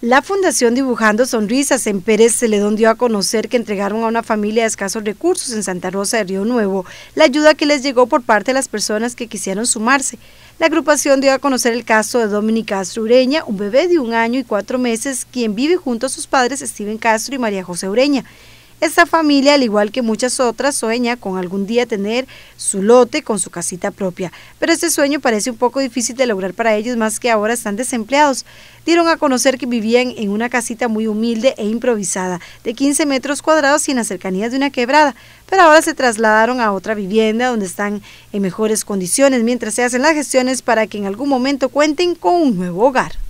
La Fundación Dibujando Sonrisas en Pérez Celedón dio a conocer que entregaron a una familia de escasos recursos en Santa Rosa de Río Nuevo la ayuda que les llegó por parte de las personas que quisieron sumarse. La agrupación dio a conocer el caso de Dominique Castro Ureña, un bebé de un año y cuatro meses, quien vive junto a sus padres Steven Castro y María José Ureña. Esta familia, al igual que muchas otras, sueña con algún día tener su lote con su casita propia, pero este sueño parece un poco difícil de lograr para ellos más que ahora están desempleados. Dieron a conocer que vivían en una casita muy humilde e improvisada, de 15 metros cuadrados y en las cercanías de una quebrada, pero ahora se trasladaron a otra vivienda donde están en mejores condiciones mientras se hacen las gestiones para que en algún momento cuenten con un nuevo hogar.